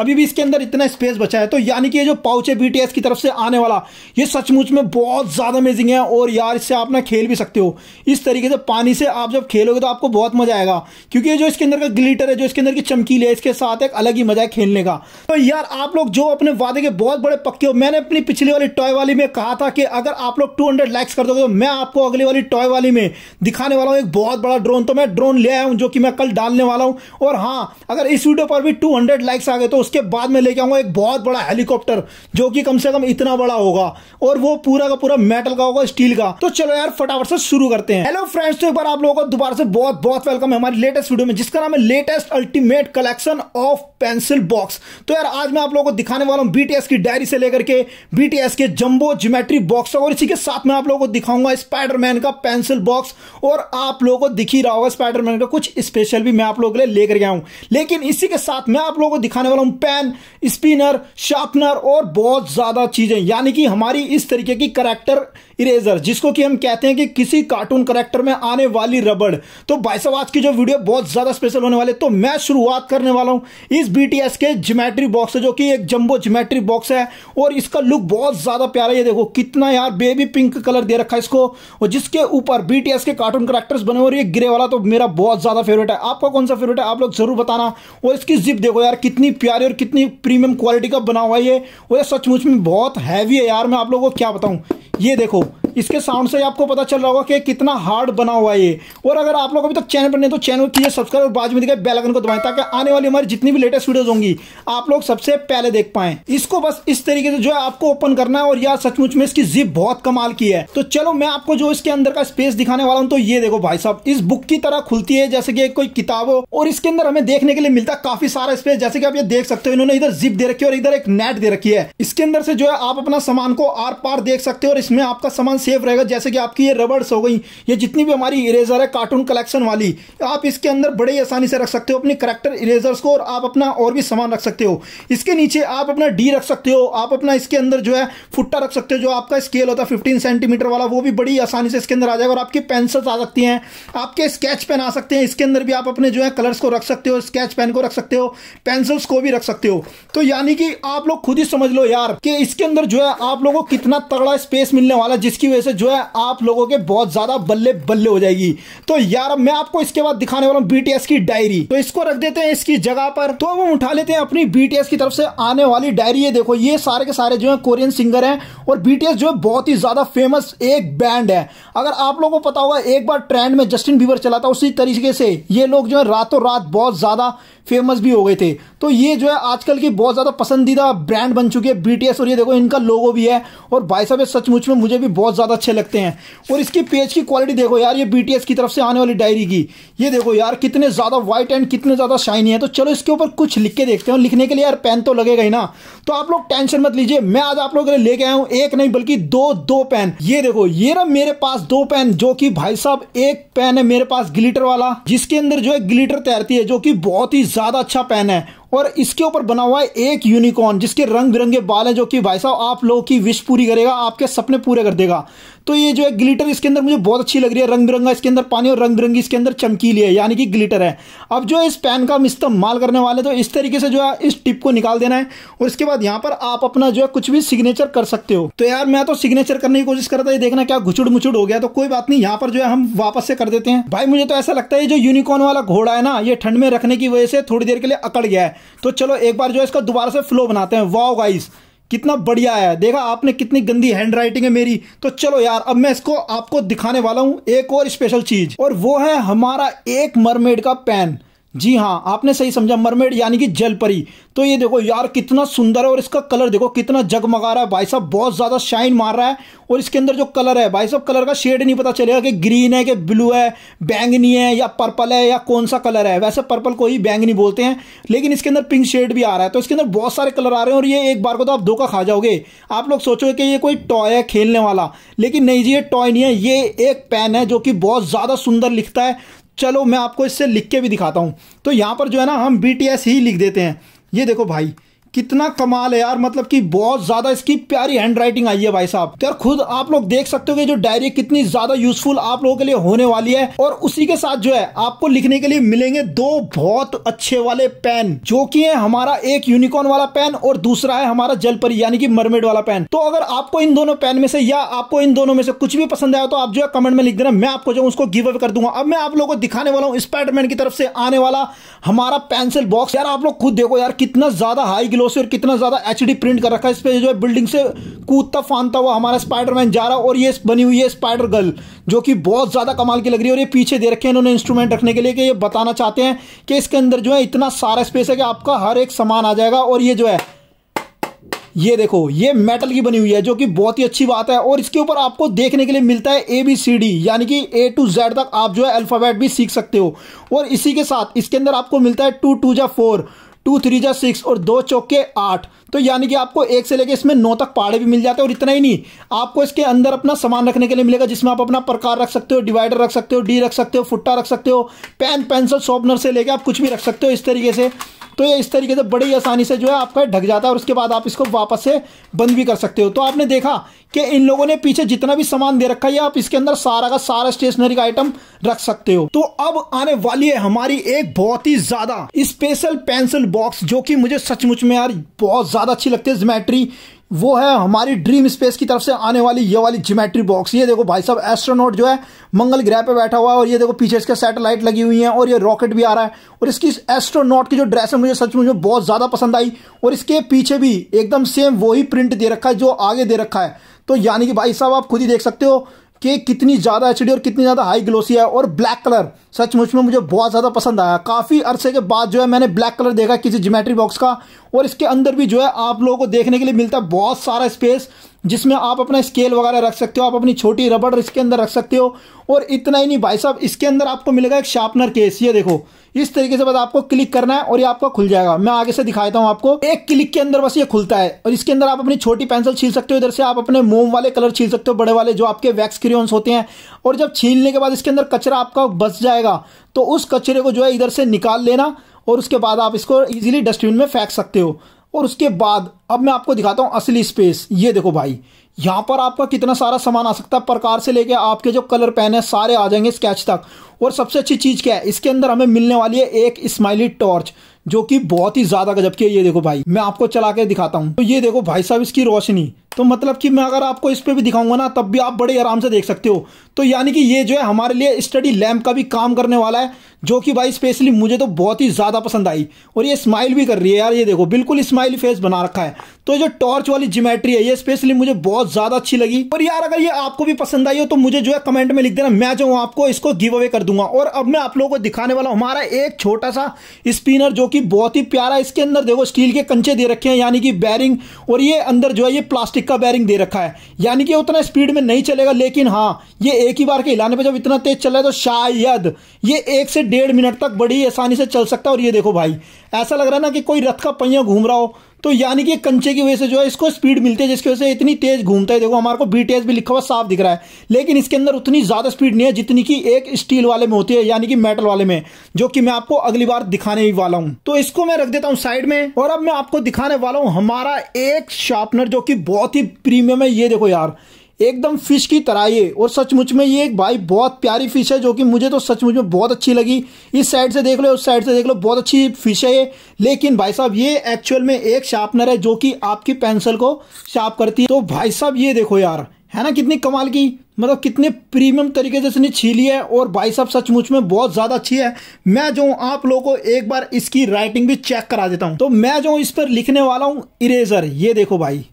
अभी भी इसके अंदर इतना स्पेस बचा है तो यानी कि ये जो पाउच है बीटीएस की तरफ से आने वाला ये सचमुच में बहुत ज़्यादा अमेजिंग है और यार इससे आप ना खेल भी सकते हो इस तरीके से पानी से आप जब खेलोगे तो आपको बहुत मज़ा आएगा क्योंकि जो इसके अंदर का ग्लीटर है जो इसके अंदर की चमकील है इसके साथ एक अलग ही मज़ा है खेलने का तो यार आप लोग जो अपने वादे के बहुत बड़े पक्के हो मैंने अपनी पिछली वाली टॉय वाली में कहा था कि अगर आप लोग टू लाइक्स कर दोगे तो मैं आपको अगली वाली टॉय वाली में दिखाने वाला हूँ एक बहुत बड़ा ड्रोन तो मैं ड्रोन ले आया हूँ जो कि मैं कल डालने वाला हूँ और हाँ अगर इस वीडियो पर भी टू लाइक्स आ गए तो उसके बाद में लेके आऊँगा एक बहुत बड़ा हेलीकॉप्टर जो कि कम से कम इतना बड़ा होगा और वो पूरा का पूरा मेटल का होगा स्टील का तो चलो यार फटाफट से शुरू करते हैं हेलो फ्रेंड्स तो एक बार आप लोगों को दोबारा से बहुत बहुत वेलकम है हमारी लेटेस्ट वीडियो में जिसका नाम है latest ultimate collection of pencil box तो यार आज मैं आप लोगों को दिखाने वाला हूँ बीटीएस की डायरी से लेकर के बीटीएस के जम्बो जोमेट्री बॉक्स और इसी के साथ में आप लोगों को दिखाऊंगा स्पाइडरमैन का पेंसिल बॉक्स और आप लोगों को दिख ही रहा होगा स्पाइडरमैन का कुछ स्पेशल भी मैं आप लोगों के लिए लेकर गया हूँ लेकिन इसी के साथ मैं आप लोगों को दिखाने वाला हूँ पेन स्पिनर शार्पनर और बहुत ज़्यादा चीज़ें यानी कि हमारी इस तरीके की करेक्टर इरेजर जिसको कि हम कहते हैं कि किसी कार्टून करेक्टर में आने वाली रबड़ तो भाई साहब आज की जो वीडियो बहुत ज़्यादा स्पेशल होने वाले तो मैं शुरुआत करने वाला हूँ इस बी के जोमेट्री बॉक्स से जो कि एक जम्बो जोमेट्री बॉक्स है और इसका लुक बहुत ज़्यादा प्यारा ये देखो कितना यार बेबी पिंक कलर दे रखा है इसको और जिसके ऊपर बी के कार्टून करेक्टर्स बने और ये ग्रे वाला तो मेरा बहुत ज़्यादा फेवरेट है आपका कौन सा फेवरेट है आप लोग जरूर बताना और इसकी जिप देखो यार कितनी प्यारी और कितनी प्रीमियम क्वालिटी का बना हुआ है ये सचमुच में बहुत हैवी है यार मैं आप लोगों को क्या बताऊँ ये देखो इसके साउंड से आपको पता चल रहा होगा कि कितना हार्ड बना हुआ है ये और अगर आप लोग अभी तक चैनल पर नहीं तो चैनल कीजिए सब्सक्राइब और बाजू में दिखाई बेलाइकन को दबाएं ताकि आने वाली हमारी जितनी भी लेटेस्ट वीडियोज होंगी आप लोग सबसे पहले देख पाए इसको बस इस तरीके से जो है आपको ओपन करना है और यार सचमुच में इसकी जिप बहुत कमाल की है तो चलो मैं आपको जो इसके अंदर का स्पेस दिखाने वाला हूँ तो ये देखो भाई साहब इस बुक की तरह खुलती है जैसे कि कोई किताब हो और इसके अंदर हमें देखने के लिए मिलता है काफी सारा स्पेस जैसे कि आप ये देख सकते हो इन्होंने इधर जिप दे रखी है और इधर एक नेट दे रखी है इसके अंदर से जो है आप अपना सामान को आर पार देख सकते हो और इसमें आपका सामान सेफ रहेगा जैसे कि आपकी ये रबर्स हो गई ये जितनी भी हमारी इरेजर है कार्टून कलेक्शन वाली आप इसके अंदर बड़े ही आसानी से रख सकते हो अपनी करेक्टर इरेजर्स को और आप अपना और भी सामान रख सकते हो इसके नीचे आप अपना डी रख सकते हो आप अपना इसके अंदर जो है फुट्टा रख सकते हो जो आपका स्केल होता है फिफ्टीन सेंटीमीटर वाला वो भी बड़ी आसानी से इसके अंदर आ जाएगा और आपकी पेंसिल्स आ सकती हैं आपके स्केच पेन आ सकते हैं इसके अंदर भी आप अपने जो है कलर्स को रख सकते हो स्केच पेन को रख सकते हो पेंसिल्स को भी रख सकते हो तो यानी कि आप लोग खुद ही समझ लो यार कि इसके अंदर जो है आप लोगों को कितना तगड़ा स्पेस मिलने वाला जिसकी वजह से जो है आप लोगों के बहुत ज्यादा बल्ले बल्ले हो जाएगी तो यार मैं आपको इसके बाद दिखाने वाला हूँ बीटीएस की डायरी तो इसको रख देते हैं इसकी जगह पर तो हम उठा लेते हैं अपनी बीटीएस की तरफ से आने वाली डायरी ये देखो ये सारे के सारे जो है कोरियन सिंगर है और बीटीएस जो है बहुत ही ज्यादा फेमस एक बैंड है अगर आप लोगों को पता होगा एक बार ट्रेंड में जस्टिन बीवर चला था उसी तरीके से ये लोग जो है रातों रात बहुत ज्यादा फेमस भी हो गए थे तो ये जो है आजकल की बहुत ज़्यादा पसंदीदा ब्रांड बन चुकी है बीटीएस और ये देखो इनका लोगो भी है और भाई साहब सचमुच में मुझे भी बहुत ज़्यादा अच्छे लगते हैं और इसकी पेज की क्वालिटी देखो यार ये बीटीएस की तरफ से आने वाली डायरी की ये देखो यार कितने ज़्यादा व्हाइट एंड कितने ज़्यादा शाइनी है तो चलो इसके ऊपर कुछ लिख के देखते हैं लिखने के लिए यार पेन तो लगेगा ही ना तो आप लोग टेंशन मत लीजिए मैं आज आप लोगों के लिए लेके आया हूँ एक नहीं बल्कि दो दो पेन ये देखो ये ना मेरे पास दो पेन जो कि भाई साहब एक पेन है मेरे पास ग्लिटर वाला जिसके अंदर जो है ग्लिटर तैरती है जो कि बहुत ही ज़्यादा अच्छा पेन है और इसके ऊपर बना हुआ है एक यूनिकॉर्न जिसके रंग बिरंगे बाल हैं जो कि भाई साहब आप लोगों की विश पूरी करेगा आपके सपने पूरे कर देगा तो ये जो है ग्लिटर इसके अंदर मुझे बहुत अच्छी लग रही है रंग बिरंगा इसके अंदर पानी और रंग बिरंगी इसके अंदर चमकीली है यानी कि ग्लिटर है अब जो इस पैन का हम इस्तेमाल करने वाले तो इस तरीके से जो है इस टिप को निकाल देना है और इसके बाद यहाँ पर आप अपना जो है कुछ भी सिग्नेचर कर सकते हो तो यार मैं तो सिग्नेचर करने की कोशिश कर रहा था ये देखना क्या घुचुड़ मुचुड़ हो गया तो कोई बात नहीं यहाँ पर जो है हम वापस से कर देते हैं भाई मुझे तो ऐसा लगता है जो यूनिकॉर्न वाला घोड़ा है ना ये ठंड में रखने की वजह से थोड़ी देर के लिए अकड़ गया है तो चलो एक बार जो है इसका दोबारा से फ्लो बनाते हैं वाओ गाइस कितना बढ़िया है देखा आपने कितनी गंदी हैंड राइटिंग है मेरी तो चलो यार अब मैं इसको आपको दिखाने वाला हूँ एक और स्पेशल चीज और वो है हमारा एक मरमेड का पेन जी हाँ आपने सही समझा मरमेड यानी कि जलपरी तो ये देखो यार कितना सुंदर है और इसका कलर देखो कितना जगमगा रहा है भाई साहब बहुत ज़्यादा शाइन मार रहा है और इसके अंदर जो कलर है भाई साहब कलर का शेड नहीं पता चलेगा कि ग्रीन है कि ब्लू है बैंगनी है या पर्पल है या कौन सा कलर है वैसे पर्पल को ही बैंगनी बोलते हैं लेकिन इसके अंदर पिंक शेड भी आ रहा है तो इसके अंदर बहुत सारे कलर आ रहे हैं और ये एक बार को तो आप धोखा खा जाओगे आप लोग सोचोगे कि ये कोई टॉय है खेलने वाला लेकिन नहीं जी ये टॉय नहीं है ये एक पेन है जो कि बहुत ज़्यादा सुंदर लिखता है चलो मैं आपको इससे लिख के भी दिखाता हूँ तो यहाँ पर जो है ना हम बी ही लिख देते हैं ये देखो भाई कितना कमाल है यार मतलब कि बहुत ज्यादा इसकी प्यारी हैंड राइटिंग आई है भाई साहब तो यार खुद आप लोग देख सकते हो कि जो डायरी कितनी ज्यादा यूजफुल आप लोगों के लिए होने वाली है और उसी के साथ जो है आपको लिखने के लिए मिलेंगे दो बहुत अच्छे वाले पेन जो कि है हमारा एक यूनिकॉर्न वाला पेन और दूसरा है हमारा जलपरी यानी कि मरमेड वाला पेन तो अगर आपको इन दोनों पेन में से या आपको इन दोनों में से कुछ भी पसंद आया तो आप जो है कमेंट में लिख देना मैं आपको जो उसको गिव अप कर दूंगा अब मैं आप लोगों को दिखाने वाला हूँ स्पाइडरमैन की तरफ से आने वाला हमारा पेंसिल बॉक्स यार आप लोग खुद देखो यार कितना ज्यादा हाई ग्लो से और कितना ज़्यादा एच प्रिंट कर रखा है इस पर जो है बिल्डिंग से कूदता फानता हुआ हमारा स्पाइडरमैन जा रहा और ये बनी हुई है स्पाइडर गर्ल जो कि बहुत ज़्यादा कमाल की लग रही है और ये पीछे दे रखे हैं इन्होंने इंस्ट्रूमेंट रखने के लिए कि ये बताना चाहते हैं कि इसके अंदर जो है इतना सारा स्पेस है कि आपका हर एक सामान आ जाएगा और ये जो है ये देखो ये मेटल की बनी हुई है जो कि बहुत ही अच्छी बात है और इसके ऊपर आपको देखने के लिए मिलता है ए बी सी डी यानी कि ए टू जेड तक आप जो है अल्फ़ाबेट भी सीख सकते हो और इसी के साथ इसके अंदर आपको मिलता है टू टू जा फोर टू थ्री जा सिक्स और दो चौके आठ तो यानी कि आपको एक से लेकर इसमें नौ तक पहाड़े भी मिल जाते हैं और इतना ही नहीं आपको इसके अंदर अपना सामान रखने के लिए मिलेगा जिसमें आप अपना प्रकार रख सकते हो डिवाइडर रख सकते हो डी रख सकते हो फुट्टा रख सकते हो पेन पेंसिल शॉपनर से लेकर आप कुछ भी रख सकते हो इस तरीके से तो ये इस तरीके से बड़ी आसानी से जो है आपका ढक जाता है और उसके बाद आप इसको वापस से बंद भी कर सकते हो तो आपने देखा कि इन लोगों ने पीछे जितना भी सामान दे रखा है आप इसके अंदर सारा का सारा स्टेशनरी का आइटम रख सकते हो तो अब आने वाली है हमारी एक बहुत ही ज्यादा स्पेशल पेंसिल बॉक्स जो कि मुझे सचमुच में यार बहुत ज्यादा ज़्यादा अच्छी लगती है जोमेट्री वो है हमारी ड्रीम स्पेस की तरफ से आने वाली ये वाली जोमेट्री बॉक्स ये देखो भाई साहब एस्ट्रोनॉट जो है मंगल ग्रह पे बैठा हुआ है और ये देखो पीछे इसके सैटेलाइट लगी हुई है और ये रॉकेट भी आ रहा है और इसकी एस्ट्रोनॉट की जो ड्रेस है मुझे सच में बहुत ज़्यादा पसंद आई और इसके पीछे भी एकदम सेम वही प्रिंट दे रखा है जो आगे दे रखा है तो यानी कि भाई साहब आप खुद ही देख सकते हो कि कितनी ज़्यादा एच और कितनी ज़्यादा हाई ग्लोसी है और ब्लैक कलर सचमुच में मुझे बहुत ज़्यादा पसंद आया काफ़ी अरसे के बाद जो है मैंने ब्लैक कलर देखा किसी जोमेट्री बॉक्स का और इसके अंदर भी जो है आप लोगों को देखने के लिए मिलता है बहुत सारा स्पेस जिसमें आप अपना स्केल वगैरह रख सकते हो आप अपनी छोटी रबड़ इसके अंदर रख सकते हो और इतना ही नहीं भाई साहब इसके अंदर आपको मिलेगा एक शार्पनर केस ये देखो इस तरीके से बस आपको क्लिक करना है और ये आपका खुल जाएगा मैं आगे से दिखाता हूँ आपको एक क्लिक के अंदर बस ये खुलता है और इसके अंदर आप अपनी छोटी पेंसिल छील सकते हो इधर से आप अपने मोम वाले कलर छील सकते हो बड़े वाले जो आपके वैक्स क्रियोन्स होते हैं और जब छीलने के बाद इसके अंदर कचरा आपका बच जाएगा तो उस कचरे को जो है इधर से निकाल लेना और उसके बाद आप इसको इजीली डस्टबिन में फेंक सकते हो और उसके बाद अब मैं आपको दिखाता हूँ असली स्पेस ये देखो भाई यहाँ पर आपका कितना सारा सामान आ सकता है प्रकार से लेके आपके जो कलर पेन है सारे आ जाएंगे स्केच तक और सबसे अच्छी चीज़ क्या है इसके अंदर हमें मिलने वाली है एक स्माइली टॉर्च जो कि बहुत ही ज़्यादा गजब की है ये देखो भाई मैं आपको चला के दिखाता हूँ तो ये देखो भाई साहब इसकी रोशनी तो मतलब कि मैं अगर आपको इस पर भी दिखाऊंगा ना तब भी आप बड़े आराम से देख सकते हो तो यानी कि ये जो है हमारे लिए स्टडी लैम्प का भी काम करने वाला है जो कि भाई स्पेशली मुझे तो बहुत ही ज़्यादा पसंद आई और ये स्माइल भी कर रही है यार ये देखो बिल्कुल स्माइल फेस बना रखा है तो जो टॉर्च वाली जिमेट्री है ये स्पेशली मुझे बहुत ज़्यादा अच्छी लगी और यार अगर ये आपको भी पसंद आई हो तो मुझे जो है कमेंट में लिख देना मैं जो हूँ आपको इसको गिव अवे कर दूंगा और अब मैं आप लोगों को दिखाने वाला हूँ हमारा एक छोटा सा स्पिनर जो कि बहुत ही प्यारा इसके अंदर देखो स्टील के कंचे दे रखे हैं यानी कि बैरिंग और ये अंदर जो है ये प्लास्टिक ब्रेक का बैरिंग दे रखा है यानी कि उतना स्पीड में नहीं चलेगा लेकिन हाँ ये एक ही बार के हिलाने पर जब इतना तेज चल रहा है तो शायद ये एक से डेढ़ मिनट तक बड़ी आसानी से चल सकता है और ये देखो भाई ऐसा लग रहा है ना कि कोई रथ का पहिया घूम रहा हो तो यानी कि कंचे की वजह से जो है इसको स्पीड मिलती है जिसकी वजह से इतनी तेज घूमता है देखो हमारे को बी भी लिखा हुआ साफ दिख रहा है लेकिन इसके अंदर उतनी ज़्यादा स्पीड नहीं है जितनी की एक स्टील वाले में होती है यानी कि मेटल वाले में जो कि मैं आपको अगली बार दिखाने ही वाला हूं तो इसको मैं रख देता हूँ साइड में और अब मैं आपको दिखाने वाला हूँ हमारा एक शार्पनर जो कि बहुत ही प्रीमियम है ये देखो यार एकदम फिश की तरह ये और सचमुच में ये भाई बहुत प्यारी फिश है जो कि मुझे तो सचमुच में बहुत अच्छी लगी इस साइड से देख लो उस साइड से देख लो बहुत अच्छी फिश है ये लेकिन भाई साहब ये एक्चुअल में एक शार्पनर है जो कि आपकी पेंसिल को शार्प करती है तो भाई साहब ये देखो यार है ना कितनी कमाल की मतलब कितने प्रीमियम तरीके से इसने छीली है और भाई साहब सचमुच में बहुत ज़्यादा अच्छी है मैं जो आप लोगों को एक बार इसकी राइटिंग भी चेक करा देता हूँ तो मैं जो इस पर लिखने वाला हूँ इरेजर ये देखो भाई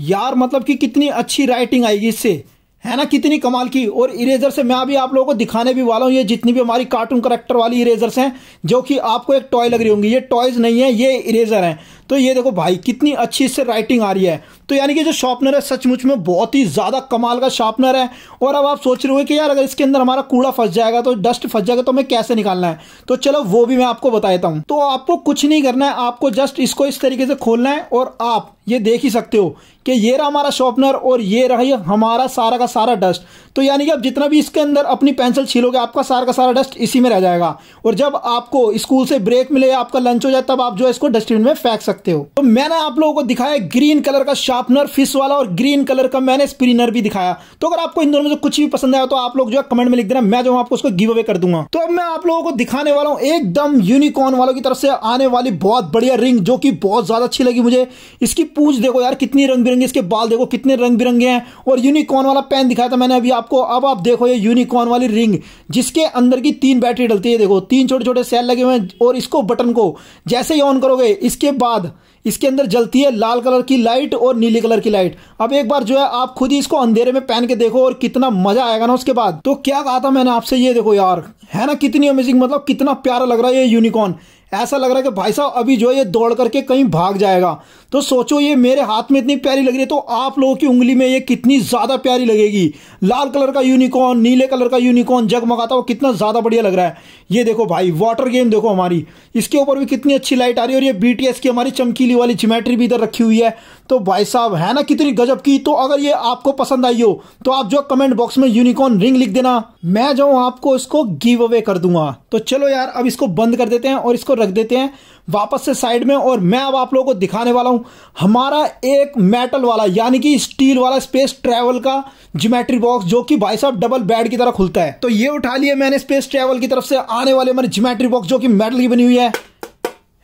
यार मतलब कि कितनी अच्छी राइटिंग आएगी इससे है ना कितनी कमाल की और इरेजर से मैं अभी आप लोगों को दिखाने भी वाला हूँ ये जितनी भी हमारी कार्टून करेक्टर वाली इरेजर्स हैं जो कि आपको एक टॉय लग रही होंगी ये टॉयज नहीं है ये इरेजर हैं तो ये देखो भाई कितनी अच्छी इससे राइटिंग आ रही है तो यानी कि जो शार्पनर है सचमुच में बहुत ही ज़्यादा कमाल का शार्पनर है और अब आप सोच रहे हो कि यार अगर इसके अंदर हमारा कूड़ा फंस जाएगा तो डस्ट फंस जाएगा तो हमें कैसे निकालना है तो चलो वो भी मैं आपको बता देता हूँ तो आपको कुछ नहीं करना है आपको जस्ट इसको इस तरीके से खोलना है और आप ये देख ही सकते हो कि ये रहा हमारा शॉर्पनर और ये रही हमारा सारा का सारा डस्ट तो यानी कि आप जितना भी इसके अंदर अपनी पेंसिल छीलोगे आपका सारा का सारा डस्ट इसी में रह जाएगा और जब आपको स्कूल से ब्रेक मिले आपका लंच हो जाए तब आप जो है इसको डस्टबिन में फेंक सकते हो तो मैंने आप लोगों को दिखाया ग्रीन कलर का शार्पनर फिस वाला और ग्रीन कलर का मैंने स्प्रिनर भी दिखाया तो अगर आपको इन दोनों में से कुछ भी पसंद आया तो आप लोग जो है कमेंट में लिख देना मैं जो आपको उसको गिव अवे कर दूंगा तो अब मैं आप लोगों को दिखाने वाला हूँ एकदम यूनिकॉर्न वालों की तरफ से आने वाली बहुत बढ़िया रिंग जो कि बहुत ज्यादा अच्छी लगी मुझे इसकी पूछ देखो यार कितनी रंग बिरंगी इसके बाल देखो कितने रंग बिरंगे हैं और यूनिकॉर्न वाला पेन दिखाया था मैंने अभी आप आपको अब आप देखो ये यूनिकॉर्न वाली रिंग जिसके अंदर की तीन बैटरी डलती है देखो तीन छोटे छोटे सेल लगे हुए हैं और इसको बटन को जैसे ही ऑन करोगे इसके बाद इसके अंदर जलती है लाल कलर की लाइट और नीले कलर की लाइट अब एक बार जो है आप खुद ही इसको अंधेरे में पहन के देखो और कितना मजा आएगा ना उसके बाद तो क्या कहा था मैंने आपसे ये देखो यार है ना कितनी अमेजिंग मतलब कितना प्यारा लग रहा है ये यूनिकॉर्न ऐसा लग रहा है कि भाई साहब अभी जो है ये दौड़ करके कहीं भाग जाएगा तो सोचो ये मेरे हाथ में इतनी प्यारी लग रही है तो आप लोगों की उंगली में ये कितनी ज़्यादा प्यारी लगेगी लाल कलर का यूनिकॉर्न नीले कलर का यूनिकॉर्न जगमगाता हुआ कितना ज़्यादा बढ़िया लग रहा है ये देखो भाई वाटर गेम देखो हमारी इसके ऊपर भी कितनी अच्छी लाइट आ रही है और ये बी की हमारी चमकीली वाली जिमेट्री भी इधर रखी हुई है तो भाई साहब है ना कितनी गजब की तो अगर ये आपको पसंद आई हो तो आप जो कमेंट बॉक्स में यूनिकॉर्न रिंग लिख देना मैं जो आपको इसको गिव अवे कर दूंगा तो चलो यार अब इसको बंद कर देते हैं और इसको रख देते हैं वापस से साइड में और मैं अब आप लोगों को दिखाने वाला हूं हमारा एक मेटल वाला यानी कि स्टील वाला स्पेस ट्रैवल का जिमेट्री बॉक्स जो कि भाई साहब डबल बेड की तरह खुलता है तो ये उठा लिया मैंने स्पेस ट्रैवल की तरफ से आने वाले मेरे जिमेट्री बॉक्स जो कि मेटल की बनी हुई है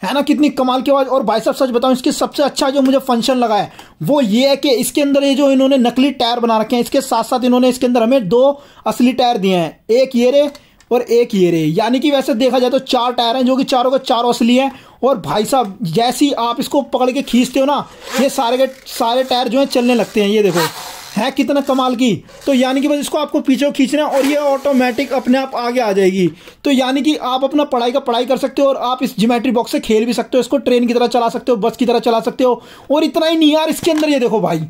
है ना कितनी कमाल की आवाज़ और भाई साहब सच बताऊं इसके सबसे अच्छा जो मुझे फंक्शन लगा है वो ये है कि इसके अंदर ये जो इन्होंने नकली टायर बना रखे हैं इसके साथ साथ इन्होंने इसके अंदर हमें दो असली टायर दिए हैं एक ये रे और एक ये रे यानी कि वैसे देखा जाए तो चार टायर हैं जो कि चारों के चारों असली हैं और भाई साहब जैसी आप इसको पकड़ के खींचते हो ना ये सारे के सारे टायर जो हैं चलने लगते हैं ये देखो है कितना कमाल की तो यानी कि बस इसको आपको पीछे खींचना और ये ऑटोमेटिक अपने आप आगे आ जाएगी तो यानी कि आप अपना पढ़ाई का पढ़ाई कर सकते हो और आप इस जोमेट्री बॉक्स से खेल भी सकते हो इसको ट्रेन की तरह चला सकते हो बस की तरह चला सकते हो और इतना ही नहीं यार इसके अंदर ये देखो भाई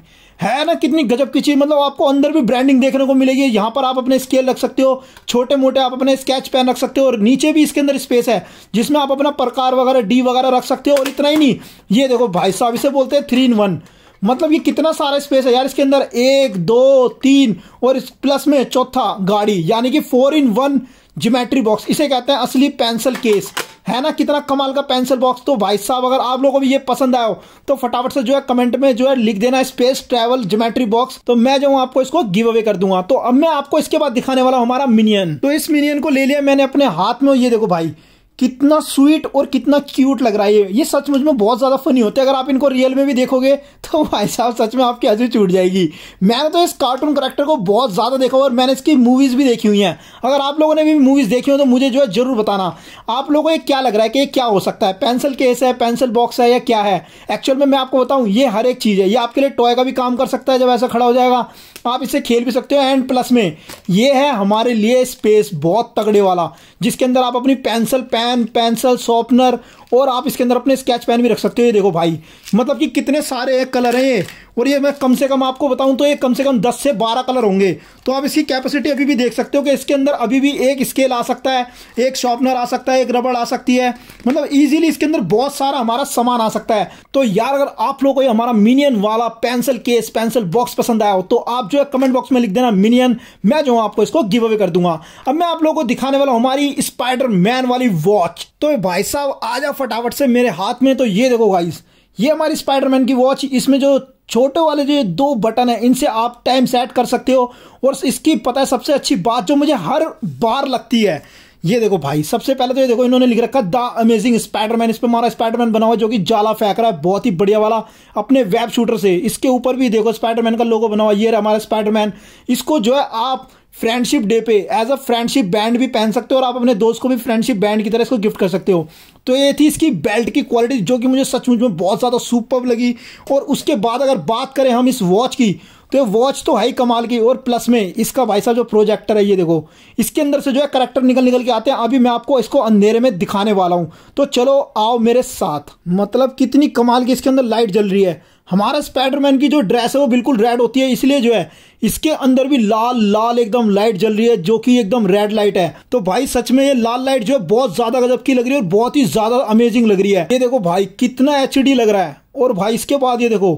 है ना कितनी गजब की चीज़ मतलब आपको अंदर भी ब्रांडिंग देखने को मिलेगी यहाँ पर आप अपने स्केल रख सकते हो छोटे मोटे आप अपने स्केच पेन रख सकते हो और नीचे भी इसके अंदर स्पेस है जिसमें आप अपना प्रकार वगैरह डी वगैरह रख सकते हो और इतना ही नहीं ये देखो भाई साहब इसे बोलते हैं थ्री इन वन मतलब ये कितना सारा स्पेस है यार इसके अंदर एक दो तीन और इस प्लस में चौथा गाड़ी यानी कि four in one geometry box इसे कहते हैं असली पेंसिल केस है ना कितना कमाल का पेंसिल बॉक्स तो भाई साहब अगर आप लोगों को भी ये पसंद आया हो तो फटाफट से जो है कमेंट में जो है लिख देना स्पेस ट्रैवल जोमेट्री बॉक्स तो मैं जो हूँ आपको इसको गिव अवे कर दूंगा तो अब मैं आपको इसके बाद दिखाने वाला हमारा मिनियन तो इस मिनियन को ले लिया मैंने अपने हाथ में ये देखो भाई कितना स्वीट और कितना क्यूट लग रहा है ये सच मुझ में बहुत ज़्यादा फनी होते हैं अगर आप इनको रियल में भी देखोगे तो भाई साहब सच में आपकी हंसी छूट जाएगी मैंने तो इस कार्टून करेक्टर को बहुत ज़्यादा देखा और मैंने इसकी मूवीज़ भी देखी हुई हैं अगर आप लोगों ने भी मूवीज़ देखी हो तो मुझे जो है ज़रूर बताना आप लोगों को क्या लग रहा है कि क्या हो सकता है पेंसिल केस है पेंसिल बॉक्स है या क्या है एक्चुअल में मैं आपको बताऊँ ये हर एक चीज़ है ये आपके लिए टॉय का भी काम कर सकता है जब ऐसा खड़ा हो जाएगा आप इसे खेल भी सकते हो एंड प्लस में ये है हमारे लिए स्पेस बहुत तगड़े वाला जिसके अंदर आप अपनी pencil pen pen pencil sharpener और आप इसके अंदर अपने स्केच पेन भी रख सकते हो ये देखो भाई मतलब कि कितने सारे एक कलर हैं ये और ये मैं कम से कम आपको बताऊं तो ये कम से कम 10 से 12 कलर होंगे तो आप इसकी कैपेसिटी अभी भी देख सकते हो कि इसके अंदर अभी भी एक स्केल आ सकता है एक शॉर्पनर आ सकता है एक रबड़ आ सकती है मतलब ईजिली इसके अंदर बहुत सारा हमारा सामान आ सकता है तो यार अगर आप लोग को हमारा मिनियन वाला पेंसिल केस पेंसिल बॉक्स पसंद आया हो तो आप जो है कमेंट बॉक्स में लिख देना मिनियन मैं जो हूँ आपको इसको गिव अवे कर दूंगा अब मैं आप लोगों को दिखाने वाला हूँ हमारी स्पाइडर मैन वाली वॉच तो भाई साहब आज आप फटाफट से मेरे हाथ में तो ये देखो गाइस ये हमारी स्पाइडरमैन की वॉच इसमें जो छोटे वाले जो दो बटन है इनसे आप टाइम सेट कर सकते हो और इसकी पता है सबसे अच्छी बात जो मुझे हर बार लगती है ये देखो भाई सबसे पहले तो ये देखो इन्होंने लिख रखा द अमेजिंग स्पाइडरमैन इस पर हमारा स्पाइडरमैन बना हुआ जो कि जाला फेंक रहा है बहुत ही बढ़िया वाला अपने वेब शूटर से इसके ऊपर भी देखो स्पाइडरमैन का लोगो बना हुआ ये रहा हमारा स्पाइडरमैन इसको जो है आप फ्रेंडशिप डे पे एज अ फ्रेंडशिप बैंड भी पहन सकते हो और आप अपने दोस्त को भी फ्रेंडशिप बैंड की तरह इसको गिफ्ट कर सकते हो तो ये थी इसकी बेल्ट की क्वालिटी जो कि मुझे सचमुच में बहुत ज़्यादा सुपर लगी और उसके बाद अगर बात करें हम इस वॉच की तो ये वॉच तो हाई कमाल की और प्लस में इसका भाई साहब जो प्रोजेक्टर है ये देखो इसके अंदर से जो है करेक्टर निकल निकल के आते हैं अभी मैं आपको इसको अंधेरे में दिखाने वाला हूँ तो चलो आओ मेरे साथ मतलब कितनी कमाल की इसके अंदर लाइट जल रही है हमारा स्पाइडरमैन की जो ड्रेस है वो बिल्कुल रेड होती है इसलिए जो है इसके अंदर भी लाल लाल एकदम लाइट जल रही है जो कि एकदम रेड लाइट है तो भाई सच में ये लाल लाइट जो है बहुत ज्यादा गजब की लग रही है और बहुत ही ज्यादा अमेजिंग लग रही है ये देखो भाई कितना एच लग रहा है और भाई इसके बाद ये देखो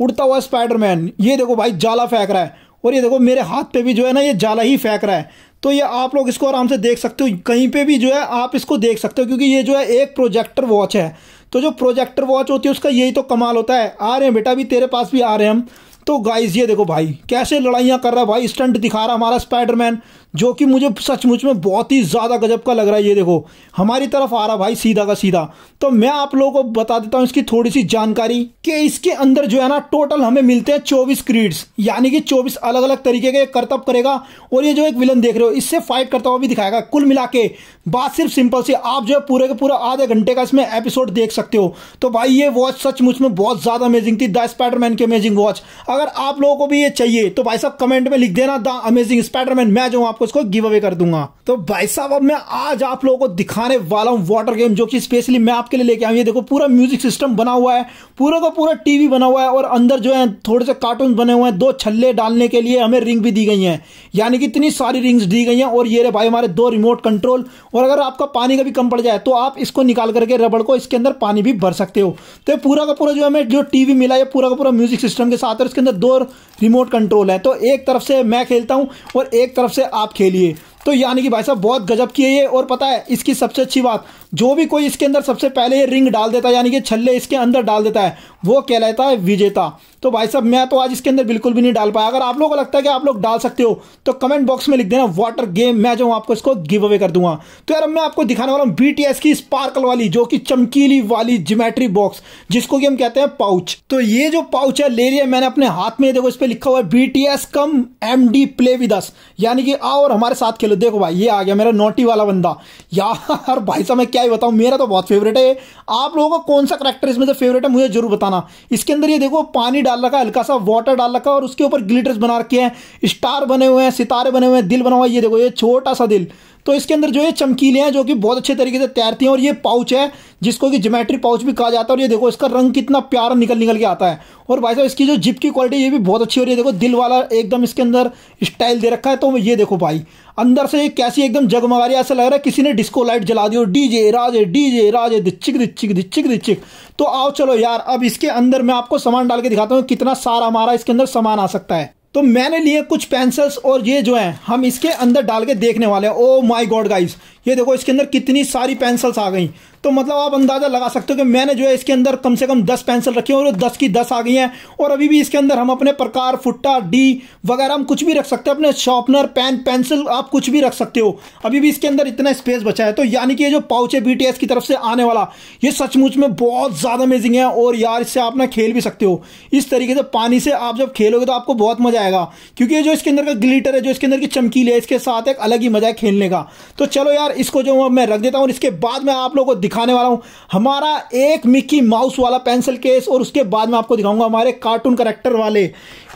उड़ता हुआ स्पाइडरमैन ये देखो भाई जाला फेंक रहा है और ये देखो मेरे हाथ पे भी जो है ना ये जाला ही फेंक रहा है तो ये आप लोग इसको आराम से देख सकते हो कहीं पे भी जो है आप इसको देख सकते हो क्योंकि ये जो है एक प्रोजेक्टर वॉच है तो जो प्रोजेक्टर वॉच होती है उसका यही तो कमाल होता है आ रहे हैं बेटा भी तेरे पास भी आ रहे हैं हम तो गाइज ये देखो भाई कैसे लड़ाइयाँ कर रहा है भाई स्टंट दिखा रहा हमारा स्पाइडरमैन जो कि मुझे सचमुच में बहुत ही ज़्यादा गजब का लग रहा है ये देखो हमारी तरफ आ रहा भाई सीधा का सीधा तो मैं आप लोगों को बता देता हूँ इसकी थोड़ी सी जानकारी कि इसके अंदर जो है ना टोटल हमें मिलते हैं चौबीस क्रीड्स यानी कि चौबीस अलग अलग तरीके के करतब करेगा और ये जो एक विलन देख रहे हो इससे फाइट करता हुआ भी दिखाएगा कुल मिला के बात सिर्फ सिंपल सी आप जो है पूरे के पूरा आधे घंटे का इसमें एपिसोड देख सकते हो तो भाई ये वॉच सचमुच में बहुत ज़्यादा अमेजिंग थी द स्पाइडरमैन की अमेजिंग वॉच अगर आप लोगों को भी ये चाहिए तो भाई साहब कमेंट में लिख देना द अमेजिंग स्पाइडरमैन मैं जो आपको उसको गिव अवे कर दूंगा तो भाई साहब अब मैं आज आप लोगों को दिखाने वाला हूँ वाटर गेम जो कि स्पेशली मैं आपके लिए लेके आऊँ ये देखो पूरा म्यूजिक सिस्टम बना हुआ है पूरा का पूरा टीवी बना हुआ है और अंदर जो है थोड़े से कार्टून बने हुए हैं दो छल्ले डालने के लिए हमें रिंग भी दी गई है यानी कि इतनी सारी रिंग्स दी गई हैं और ये भाई हमारे दो रिमोट कंट्रोल और अगर आपका पानी का भी कम पड़ जाए तो आप इसको निकाल करके रबड़ को इसके अंदर पानी भी भर सकते हो तो पूरा का पूरा जो हमें जो टीवी मिला है पूरा का पूरा म्यूजिक सिस्टम के साथ और इसके अंदर दो रिमोट कंट्रोल है तो एक तरफ से मैं खेलता हूं और एक तरफ से आप खेलिए तो यानी कि भाई साहब बहुत गजब की है ये और पता है इसकी सबसे अच्छी बात जो भी कोई इसके अंदर सबसे पहले ये रिंग डाल देता है यानी कि छल्ले इसके अंदर डाल देता है वो कहलाता है विजेता तो भाई साहब मैं तो आज इसके अंदर बिल्कुल भी नहीं डाल पाया अगर आप लोगों को लगता है कि आप लोग डाल सकते हो तो कमेंट बॉक्स में लिख देना वाटर गेम मैं जो आपको इसको गिव अवे कर दूंगा तो यार मैं आपको दिखाने वाला हूँ बीटीएस की स्पार्कल वाली जो कि चमकीली वाली जिमेट्री बॉक्स जिसको कि हम कहते हैं पाउच तो ये जो पाउच है ले लिया मैंने अपने हाथ में देखो इस पर लिखा हुआ है BTS come M D play with us यानी कि आओ और हमारे साथ खेलो देखो भाई ये आ गया मेरा नोटी वाला बंदा यार भाई साहब मैं क्या ही बताऊँ मेरा तो बहुत फेवरेट है आप लोगों का कौन सा करेक्टर इसमें से फेवरेट है मुझे जरूर बताना इसके अंदर ये देखो पानी डाल रखा हल्का सा वाटर डाल रखा और उसके ऊपर ग्लिटर्स बना रखे हैं स्टार बने हुए हैं सितारे बने हुए हैं दिल बना हुआ है ये देखो ये छोटा सा दिल तो इसके अंदर जो है चमकीले हैं जो कि बहुत अच्छे तरीके से तैरती हैं और ये पाउच है जिसको कि जोमेट्री पाउच भी कहा जाता है और ये देखो इसका रंग कितना प्यारा निकल निकल के आता है और भाई साहब इसकी जो जिप की क्वालिटी ये भी बहुत अच्छी हो रही है देखो दिल वाला एकदम इसके अंदर स्टाइल दे रखा है तो ये देखो भाई अंदर से कैसी एकदम जगमगा रही है ऐसा लग रहा है किसी ने डिस्को लाइट जला दी हो जे राजे जे राजे दिच्छिक दिच्छिक दिच्छिक दिच्छिक तो आओ चलो यार अब इसके अंदर मैं आपको सामान डाल के दिखाता हूँ कितना सारा हमारा इसके अंदर सामान आ सकता है तो मैंने लिए कुछ पेंसिल्स और ये जो है हम इसके अंदर डाल के देखने वाले हैं ओ माई गॉड गाइज ये देखो इसके अंदर कितनी सारी पेंसिल्स आ गई तो मतलब आप अंदाज़ा लगा सकते हो कि मैंने जो है इसके अंदर कम से कम दस पेंसिल रखी और दस की दस आ गई हैं और अभी भी इसके अंदर हम अपने प्रकार फुट्टा डी वगैरह हम कुछ भी रख सकते हैं अपने शॉर्पनर पेन पेंसिल आप कुछ भी रख सकते हो अभी भी इसके अंदर इतना स्पेस बचा है तो यानी कि ये जो पाउच है बी की तरफ से आने वाला ये सचमुच में बहुत ज़्यादा अमेजिंग है और यार इससे आप ना खेल भी सकते हो इस तरीके से पानी से आप जब खेलोगे तो आपको बहुत मज़ा आएगा क्योंकि जो इसके अंदर का ग्लीटर है जो इसके अंदर की चमकील है इसके साथ एक अलग ही मज़ा है खेलने का तो चलो यार इसको जो मैं रख देता हूँ इसके बाद मैं आप लोगों को दिखाने वाला हूँ हमारा एक मिक्की माउस वाला पेंसिल केस और उसके बाद मैं आपको दिखाऊंगा हमारे कार्टून करेक्टर वाले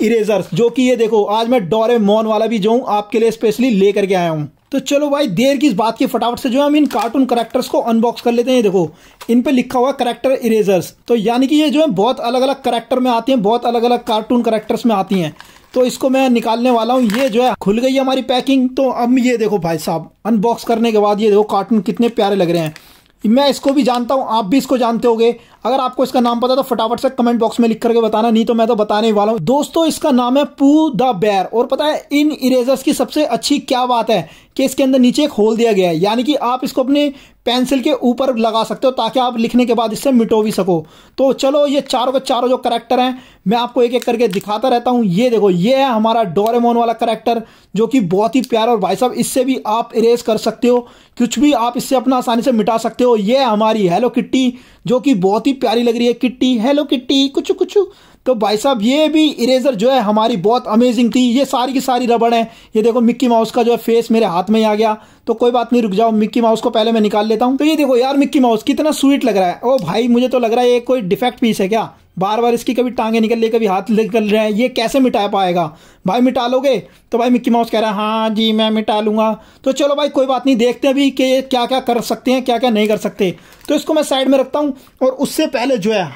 इरेजर जो कि ये देखो आज मैं डोरे मोन वाला भी जो हूँ आपके लिए स्पेशली ले करके आया हूँ तो चलो भाई देर की इस बात की फटाफट से जो है हम इन कार्टून करेक्टर्स को अनबॉक्स कर लेते हैं ये देखो इन पे लिखा हुआ करेक्टर इरेजर्स तो यानी कि ये जो है बहुत अलग अलग करेक्टर में आती हैं बहुत अलग अलग कार्टून करेक्टर्स में आती हैं तो इसको मैं निकालने वाला हूँ ये जो है खुल गई हमारी पैकिंग तो अब ये देखो भाई साहब अनबॉक्स करने के बाद ये देखो कार्टून कितने प्यारे लग रहे हैं मैं इसको भी जानता हूँ आप भी इसको जानते होगे अगर आपको इसका नाम पता तो फटाफट से कमेंट बॉक्स में लिख करके बताना नहीं तो मैं तो बताने वाला हूँ दोस्तों इसका नाम है पू द बैर और पता है इन इरेजर्स की सबसे अच्छी क्या बात है कि इसके अंदर नीचे एक होल दिया गया है यानी कि आप इसको अपने पेंसिल के ऊपर लगा सकते हो ताकि आप लिखने के बाद इससे मिटो भी सको तो चलो ये चारों के चारों जो करेक्टर हैं मैं आपको एक एक करके दिखाता रहता हूँ ये देखो ये है हमारा डोरेमोन वाला करेक्टर जो कि बहुत ही प्यारा और भाई साहब इससे भी आप इरेज कर सकते हो कुछ भी आप इससे अपना आसानी से मिटा सकते हो ये है हमारी हेलो किट्टी जो कि बहुत ही प्यारी लग रही है किट्टी हेलो किट्टी कुछ कुछ तो भाई साहब ये भी इरेजर जो है हमारी बहुत अमेजिंग थी ये सारी की सारी रबड़ है ये देखो मिक्की माउस का जो है फेस मेरे हाथ में ही आ गया तो कोई बात नहीं रुक जाओ मिक्की माउस को पहले मैं निकाल लेता हूँ तो ये देखो यार मिक्की माउस कितना स्वीट लग रहा है ओ भाई मुझे तो लग रहा है ये कोई डिफेक्ट पीस है क्या बार बार इसकी कभी टांगे निकल रही कभी हाथ निकल रहे हैं ये कैसे मिटा पाएगा भाई मिटा लोगे तो भाई मिक्की माउस कह रहा है हाँ जी मैं मिटा लूंगा तो चलो भाई कोई बात नहीं देखते अभी कि क्या क्या कर सकते हैं क्या क्या नहीं कर सकते तो इसको मैं साइड में रखता हूँ और उससे पहले जो है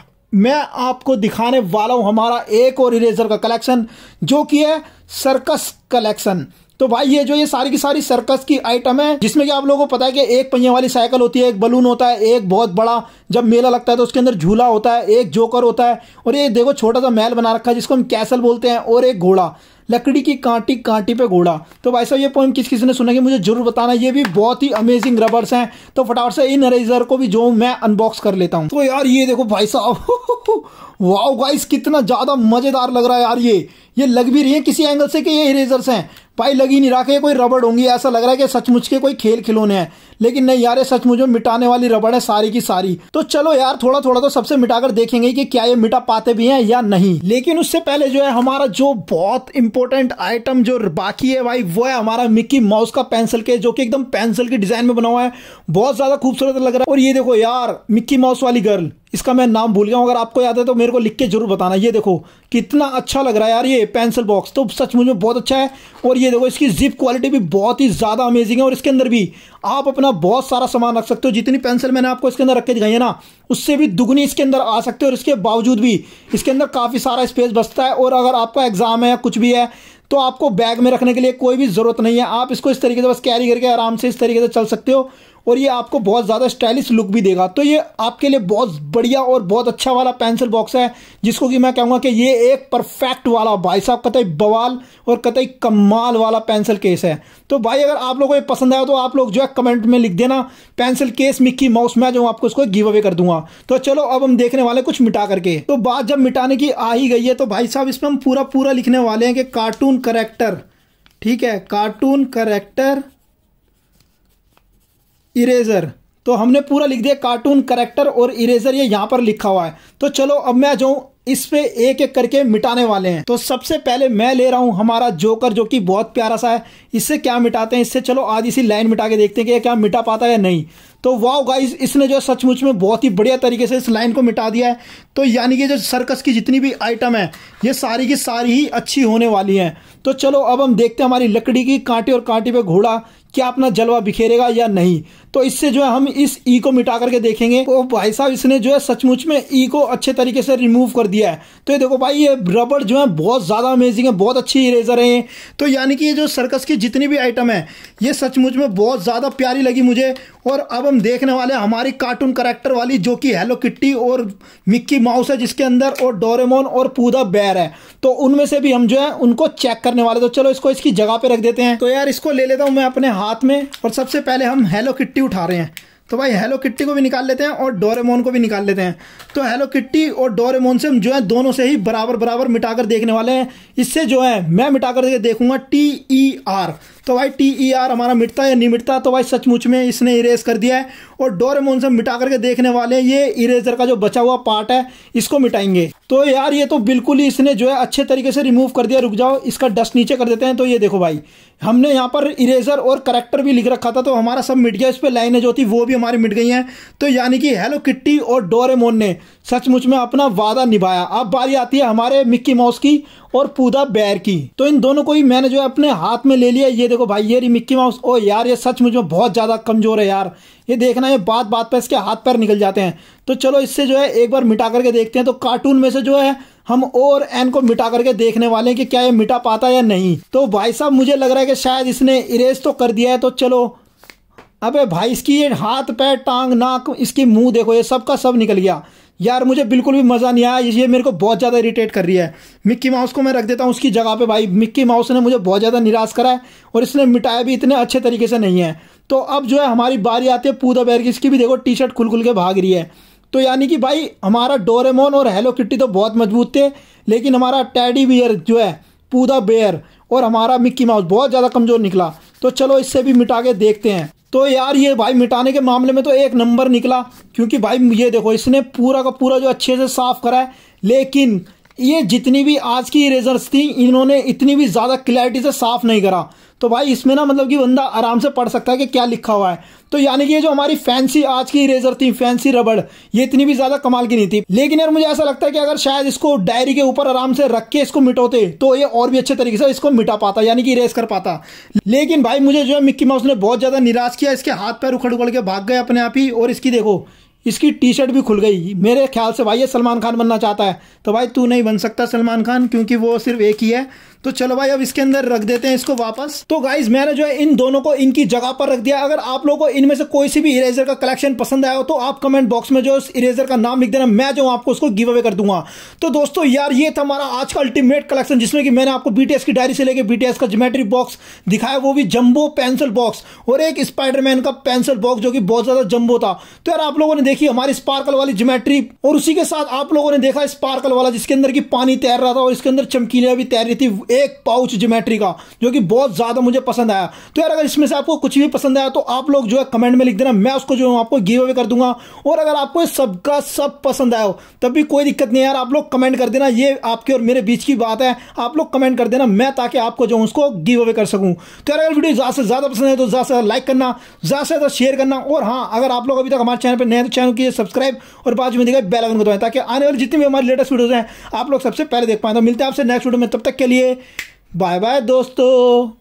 मैं आपको दिखाने वाला हूँ हमारा एक और इरेजर का कलेक्शन जो कि है सर्कस कलेक्शन तो भाई ये जो ये सारी की सारी सर्कस की आइटम है जिसमें कि आप लोगों को पता है कि एक पहिए वाली साइकिल होती है एक बलून होता है एक बहुत बड़ा जब मेला लगता है तो उसके अंदर झूला होता है एक जोकर होता है और ये देखो छोटा सा महल बना रखा है जिसको हम कैसल बोलते हैं और एक घोड़ा लकड़ी की कांटी कांटी पे घोड़ा तो भाई साहब ये पोइम किस किसी ने सुना कि मुझे जरूर बताना ये भी बहुत ही अमेजिंग रबर्स हैं तो फटाफट से इन रेजर को भी जो मैं अनबॉक्स कर लेता हूँ तो यार ये देखो भाई साहब वाओ गाइस कितना ज़्यादा मज़ेदार लग रहा है यार ये ये लग भी रही है किसी एंगल से कि ये इरेजर्स हैं भाई लगी नहीं रहा कि कोई रबड़ होंगी ऐसा लग रहा है कि सचमुच के कोई खेल खिलौने हैं लेकिन नहीं यार ये सचमुच में मिटाने वाली रबड़ है सारी की सारी तो चलो यार थोड़ा थोड़ा तो सबसे मिटाकर देखेंगे कि क्या ये मिटा पाते भी हैं या नहीं लेकिन उससे पहले जो है हमारा जो बहुत इंपॉर्टेंट आइटम जो बाकी है भाई वो है हमारा मिक्की माउस का पेंसिल के जो कि एकदम पेंसिल के डिजाइन में बना हुआ है बहुत ज्यादा खूबसूरत लग रहा है और ये देखो यार मिक्की माउस वाली गर्ल इसका मैं नाम भूल गया हूँ अगर आपको याद है तो मेरे को लिख के जरूर बताना ये देखो कितना अच्छा लग रहा है यार ये पेंसिल बॉक्स तो सच मुझे बहुत अच्छा है और ये देखो इसकी जिप क्वालिटी भी बहुत ही ज़्यादा अमेजिंग है और इसके अंदर भी आप अपना बहुत सारा सामान रख सकते हो जितनी पेंसिल मैंने आपको इसके अंदर रख के दिखाई है ना उससे भी दुगनी इसके अंदर आ सकते हो और इसके बावजूद भी इसके अंदर काफ़ी सारा स्पेस बचता है और अगर आपका एग्ज़ाम है या कुछ भी है तो आपको बैग में रखने के लिए कोई भी ज़रूरत नहीं है आप इसको इस तरीके से बस कैरी करके आराम से इस तरीके से चल सकते हो और ये आपको बहुत ज़्यादा स्टाइलिश लुक भी देगा तो ये आपके लिए बहुत बढ़िया और बहुत अच्छा वाला पेंसिल बॉक्स है जिसको कि मैं कहूँगा कि ये एक परफेक्ट वाला भाई साहब कतई बवाल और कतई कमाल वाला पेंसिल केस है तो भाई अगर आप लोगों को ये पसंद आया तो आप लोग जो है कमेंट में लिख देना पेंसिल केस मिक्की माउस मैं जो आपको इसको गिव अवे कर दूंगा तो चलो अब हम देखने वाले कुछ मिटा करके तो बात जब मिटाने की आ ही गई है तो भाई साहब इसमें हम पूरा पूरा लिखने वाले हैं कि कार्टून करेक्टर ठीक है कार्टून करेक्टर इरेज़र तो हमने पूरा लिख दिया कार्टून करेक्टर और इरेजर ये यहाँ पर लिखा हुआ है तो चलो अब मैं जाऊँ इस पे एक एक करके मिटाने वाले हैं तो सबसे पहले मैं ले रहा हूँ हमारा जोकर जो कि बहुत प्यारा सा है इससे क्या मिटाते हैं इससे चलो आज इसी लाइन मिटा के देखते हैं कि क्या मिटा पाता है या नहीं तो वाह गाइज इसने जो सचमुच में बहुत ही बढ़िया तरीके से इस लाइन को मिटा दिया है तो यानी कि जो सर्कस की जितनी भी आइटम है ये सारी की सारी ही अच्छी होने वाली हैं तो चलो अब हम देखते हैं हमारी लकड़ी की कांटे और कांटे पे घोड़ा क्या अपना जलवा बिखेरेगा या नहीं तो इससे जो है हम इस ई को मिटा करके देखेंगे तो भाई साहब इसने जो है सचमुच में ई को अच्छे तरीके से रिमूव कर दिया है तो ये देखो भाई ये रबड़ जो है बहुत ज़्यादा अमेजिंग है बहुत अच्छी इरेजर है तो यानी कि ये जो सर्कस की जितनी भी आइटम है ये सचमुच में बहुत ज़्यादा प्यारी लगी मुझे और अब हम देखने वाले हमारी कार्टून करेक्टर वाली जो कि हेलो किट्टी और मिक्की माउस है जिसके अंदर और डोरेमोन और पूदा बैर है तो उनमें से भी हम जो है उनको चेक करने वाले तो चलो इसको इसकी जगह पे रख देते हैं तो यार इसको ले लेता हूँ मैं अपने हाथ में और सबसे पहले हम हेलो किट्टी उठा रहे हैं तो भाई हेलो किट्टी को भी निकाल लेते हैं और डोरेमोन को भी निकाल लेते हैं तो हेलो किट्टी और डोरेमोन से हम जो है दोनों से ही बराबर बराबर मिटाकर देखने वाले हैं इससे जो है मैं मिटाकर देखूंगा टी ई आर तो भाई टी ई आर हमारा मिटता है या नहीं मिटता तो भाई सचमुच में इसने इरेज कर दिया है और डोरेमोन से मिटा करके देखने वाले हैं ये इरेजर का जो बचा हुआ पार्ट है इसको मिटाएंगे तो यार ये तो बिल्कुल ही इसने जो है अच्छे तरीके से रिमूव कर दिया रुक जाओ इसका डस्ट नीचे कर देते हैं तो ये देखो भाई हमने यहाँ पर इरेजर और करेक्टर भी लिख रखा था तो हमारा सब मिट गया इस पर लाइने जो थी वो भी हमारी मिट गई हैं तो यानी कि हेलो किट्टी और डोरेमोन ने सचमुच में अपना वादा निभाया अब बारी आती है हमारे मिक्की माउस की और पूदा बैर की तो इन दोनों को ही मैंने जो है अपने हाथ में ले लिया ये देखो भाई ये रही मिक्की माउस ओ यार ये सच मुझे बहुत ज़्यादा कमज़ोर है यार ये देखना ये बात बात पर इसके हाथ पैर निकल जाते हैं तो चलो इससे जो है एक बार मिटा करके देखते हैं तो कार्टून में से जो है हम ओ और एन को मिटा करके देखने वाले हैं कि क्या ये मिटा पाता है या नहीं तो भाई साहब मुझे लग रहा है कि शायद इसने इरेज तो कर दिया है तो चलो अबे भाई इसकी ये हाथ पैर टांग नाक इसकी मुंह देखो ये सब का सब निकल गया यार मुझे बिल्कुल भी मज़ा नहीं आया ये मेरे को बहुत ज़्यादा इरीटेट कर रही है मिक्की माउस को मैं रख देता हूँ उसकी जगह पे भाई मिक्की माउस ने मुझे बहुत ज़्यादा निराश करा है और इसने मिटाया भी इतने अच्छे तरीके से नहीं है तो अब जो है हमारी बारी आती है पूदा बैर की इसकी भी देखो टी शर्ट खुल खुल के भाग रही है तो यानी कि भाई हमारा डोरेमोन और हेलो किट्टी तो बहुत मजबूत थे लेकिन हमारा टैडी बियर जो है पूदा बेयर और हमारा मिक्की माउस बहुत ज़्यादा कमज़ोर निकला तो चलो इससे भी मिटा के देखते हैं तो यार ये भाई मिटाने के मामले में तो एक नंबर निकला क्योंकि भाई ये देखो इसने पूरा का पूरा जो अच्छे से साफ करा है लेकिन ये जितनी भी आज की इरेजर्स थी इन्होंने इतनी भी ज़्यादा क्लैरिटी से साफ नहीं करा तो भाई इसमें ना मतलब कि बंदा आराम से पढ़ सकता है कि क्या लिखा हुआ है तो यानी कि ये जो हमारी फैंसी आज की इरेजर थी फैंसी रबड़ ये इतनी भी ज़्यादा कमाल की नहीं थी लेकिन यार मुझे ऐसा लगता है कि अगर शायद इसको डायरी के ऊपर आराम से रख के इसको मिटोते तो ये और भी अच्छे तरीके से इसको मिटा पाता यानी कि इरेज कर पाता लेकिन भाई मुझे जो है मिक्की माउस ने बहुत ज़्यादा निराश किया इसके हाथ पैर उखड़ उखड़ के भाग गए अपने आप ही और इसकी देखो इसकी टी शर्ट भी खुल गई मेरे ख्याल से भाई ये सलमान खान बनना चाहता है तो भाई तू नहीं बन सकता सलमान खान क्योंकि वो सिर्फ एक ही है तो चलो भाई अब इसके अंदर रख देते हैं इसको वापस तो गाइज मैंने जो है इन दोनों को इनकी जगह पर रख दिया अगर आप लोगों को इनमें से कोई सी भी इरेजर का कलेक्शन पसंद आया हो तो आप कमेंट बॉक्स में जो इरेजर का नाम लिख देना मैं जो आपको उसको गिव अवे कर दूंगा तो दोस्तों यार ये था हमारा आज का अल्टीमेट कलेक्शन जिसमें कि मैंने आपको बीटीएस की डायरी से लेकर बीटीएस का जोमेट्री बॉक्स दिखाया वो भी जम्बो पेंसिल बॉक्स और एक स्पाइडरमैन का पेंसिल बॉक्स जो कि बहुत ज्यादा जम्बो था तो यार आप लोगों ने देखी हमारी स्पार्कल वाली जोमेट्री और उसी के साथ आप लोगों ने देखा स्पार्कल वाला जिसके अंदर की पानी तैर रहा था और इसके अंदर चमकीलियां भी तैर रही थी एक पाउच जोमेट्री का जो कि बहुत ज़्यादा मुझे पसंद आया तो यार अगर इसमें से आपको कुछ भी पसंद आया तो आप लोग जो है कमेंट में लिख देना मैं उसको जो है आपको गिव अवे कर दूंगा और अगर आपको सबका सब पसंद आया हो तब भी कोई दिक्कत नहीं यार आप लोग कमेंट कर देना ये आपके और मेरे बीच की बात है आप लोग कमेंट कर देना मैं ताकि आपको जो उसको गिव अवे कर सकूँ तो यार अगर वीडियो ज़्यादा से ज़्यादा पसंद है तो ज़्यादा से ज़्यादा लाइक करना ज़्यादा से ज़्यादा शेयर करना और हाँ अगर आप लोग अभी तक हमारे चैनल पर नए तो चैनल की सब्सक्राइब और बाजू में दिखाई बेलाइन को ताकि आने वाले जितने भी हमारे लेटेस्ट वीडियो हैं आप लोग सबसे पहले देख पाए तो मिलते हैं आपसे नेक्स्ट वीडियो में तब तक के लिए बाय बाय दोस्तों